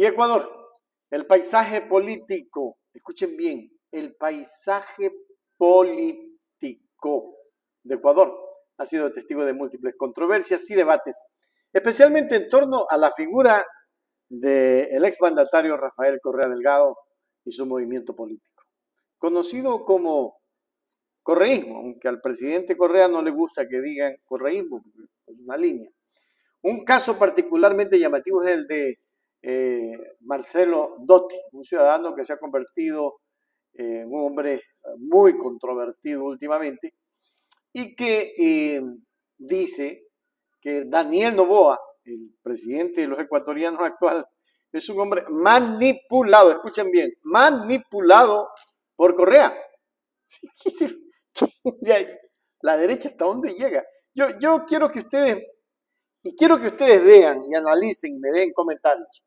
Y Ecuador, el paisaje político, escuchen bien, el paisaje político de Ecuador ha sido testigo de múltiples controversias y debates, especialmente en torno a la figura del exmandatario Rafael Correa Delgado y su movimiento político, conocido como correísmo, aunque al presidente Correa no le gusta que digan correísmo, es una línea. Un caso particularmente llamativo es el de eh, Marcelo Dotti, un ciudadano que se ha convertido en un hombre muy controvertido últimamente y que eh, dice que Daniel Novoa, el presidente de los ecuatorianos actual, es un hombre manipulado, escuchen bien, manipulado por Correa. La derecha hasta dónde llega. Yo, yo quiero que ustedes y quiero que ustedes vean y analicen y me den comentarios.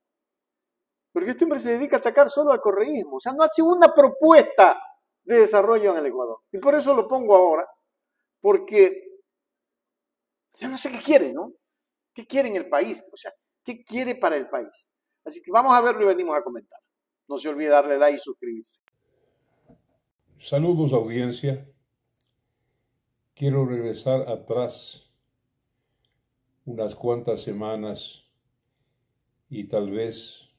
Porque este hombre se dedica a atacar solo al correísmo. O sea, no hace una propuesta de desarrollo en el Ecuador. Y por eso lo pongo ahora. Porque ya no sé qué quiere, ¿no? ¿Qué quiere en el país? O sea, ¿qué quiere para el país? Así que vamos a verlo y venimos a comentar. No se olvide darle like y suscribirse. Saludos audiencia. Quiero regresar atrás unas cuantas semanas y tal vez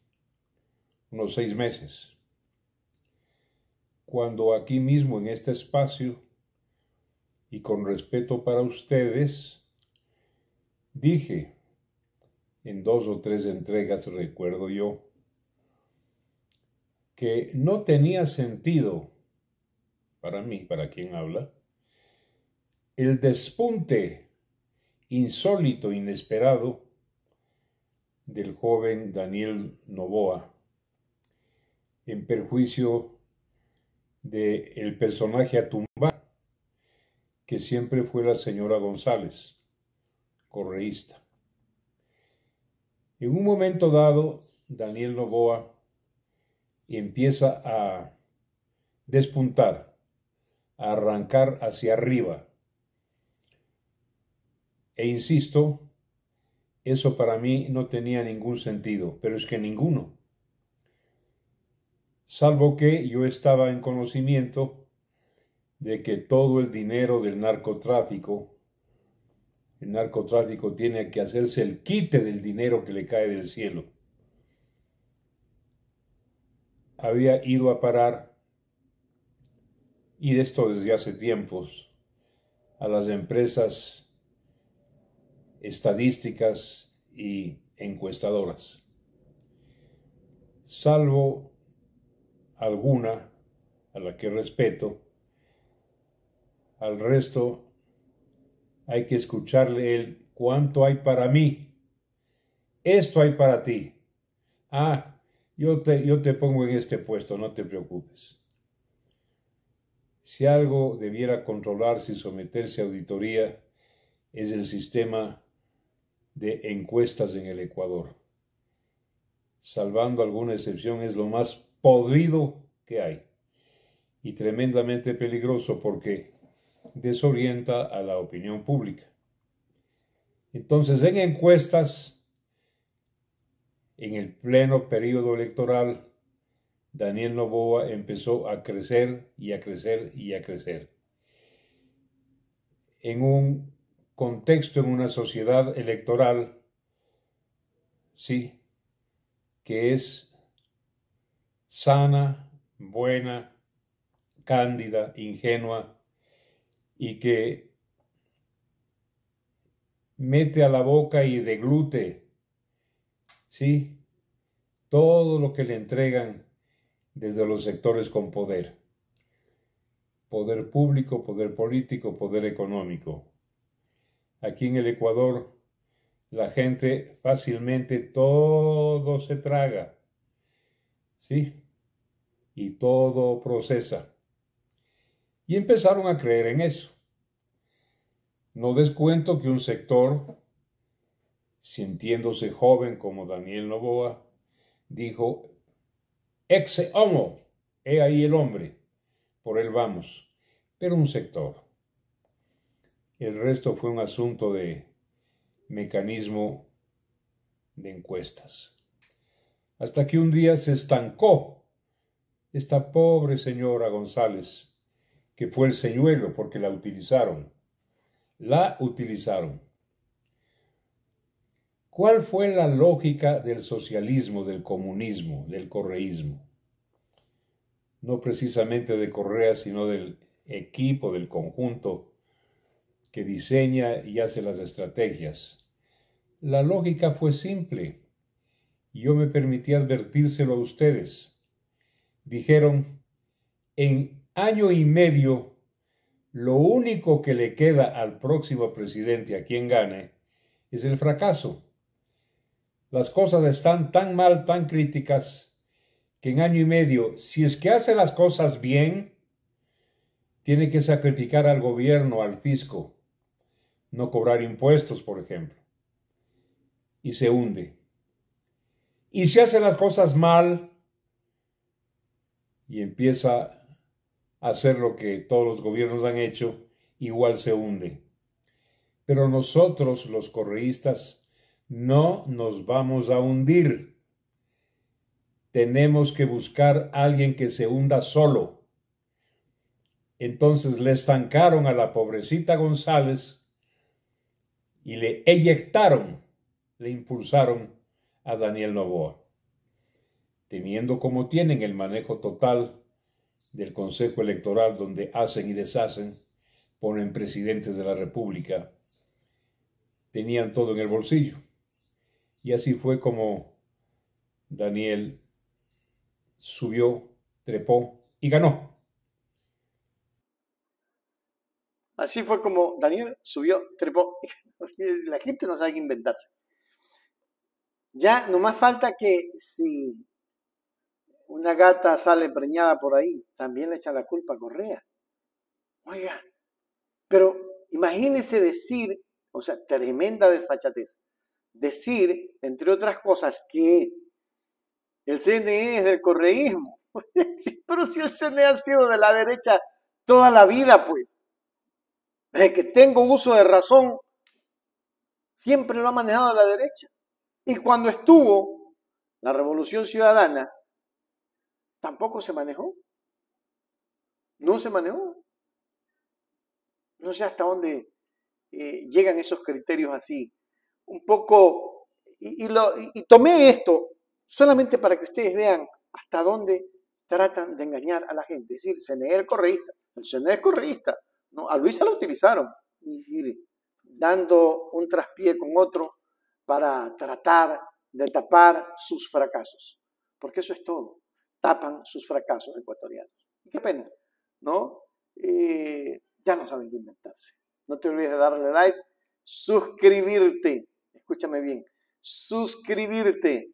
unos seis meses, cuando aquí mismo en este espacio y con respeto para ustedes, dije en dos o tres entregas, recuerdo yo, que no tenía sentido para mí, para quien habla, el despunte insólito, inesperado del joven Daniel Novoa, en perjuicio del personaje a tumbar, que siempre fue la señora González, correísta. En un momento dado, Daniel Novoa empieza a despuntar, a arrancar hacia arriba e insisto, eso para mí no tenía ningún sentido, pero es que ninguno. Salvo que yo estaba en conocimiento de que todo el dinero del narcotráfico, el narcotráfico tiene que hacerse el quite del dinero que le cae del cielo. Había ido a parar, y de esto desde hace tiempos, a las empresas estadísticas y encuestadoras. Salvo alguna a la que respeto, al resto hay que escucharle el cuánto hay para mí, esto hay para ti. Ah, yo te, yo te pongo en este puesto, no te preocupes. Si algo debiera controlarse y someterse a auditoría, es el sistema de encuestas en el Ecuador. Salvando alguna excepción, es lo más podrido que hay y tremendamente peligroso porque desorienta a la opinión pública. Entonces, en encuestas, en el pleno periodo electoral, Daniel Novoa empezó a crecer y a crecer y a crecer. En un contexto en una sociedad electoral, sí, que es sana, buena, cándida, ingenua y que mete a la boca y deglute, sí, todo lo que le entregan desde los sectores con poder. Poder público, poder político, poder económico. Aquí en el Ecuador la gente fácilmente todo se traga, ¿sí? Y todo procesa. Y empezaron a creer en eso. No descuento que un sector, sintiéndose joven como Daniel Novoa, dijo, ex homo, he ahí el hombre, por él vamos. Pero un sector, el resto fue un asunto de mecanismo de encuestas. Hasta que un día se estancó esta pobre señora González, que fue el señuelo porque la utilizaron. La utilizaron. ¿Cuál fue la lógica del socialismo, del comunismo, del correísmo? No precisamente de Correa, sino del equipo, del conjunto que diseña y hace las estrategias. La lógica fue simple. Yo me permití advertírselo a ustedes. Dijeron, en año y medio, lo único que le queda al próximo presidente a quien gane es el fracaso. Las cosas están tan mal, tan críticas, que en año y medio, si es que hace las cosas bien, tiene que sacrificar al gobierno, al fisco, no cobrar impuestos, por ejemplo. Y se hunde. Y si hace las cosas mal y empieza a hacer lo que todos los gobiernos han hecho, igual se hunde. Pero nosotros, los correístas, no nos vamos a hundir. Tenemos que buscar a alguien que se hunda solo. Entonces le estancaron a la pobrecita González y le eyectaron, le impulsaron a Daniel Novoa. Teniendo como tienen el manejo total del Consejo Electoral donde hacen y deshacen, ponen presidentes de la República, tenían todo en el bolsillo. Y así fue como Daniel subió, trepó y ganó. Así fue como Daniel subió, trepó. La gente no sabe qué inventarse. Ya nomás falta que si una gata sale preñada por ahí, también le echa la culpa a Correa. Oiga, pero imagínese decir, o sea, tremenda desfachatez, decir, entre otras cosas, que el CNE es del correísmo. pero si el CNE ha sido de la derecha toda la vida, pues. Desde que tengo uso de razón, siempre lo ha manejado a la derecha. Y cuando estuvo la revolución ciudadana, tampoco se manejó. No se manejó. No sé hasta dónde eh, llegan esos criterios así. Un poco, y, tomé esto solamente para que ustedes vean hasta dónde tratan de engañar a la gente. Es decir, CNE es correísta, el CNE es correísta, a Luisa lo utilizaron, dando un traspié con otro para tratar de tapar sus fracasos, porque eso es todo, tapan sus fracasos ecuatorianos. qué pena, ¿no? Eh, ya no saben qué inventarse. No te olvides de darle like, suscribirte, escúchame bien, suscribirte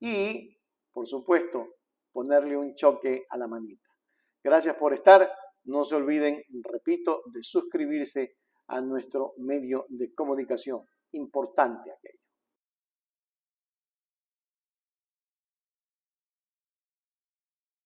y, por supuesto, ponerle un choque a la manita. Gracias por estar. No se olviden, repito, de suscribirse a nuestro medio de comunicación. Importante aquello.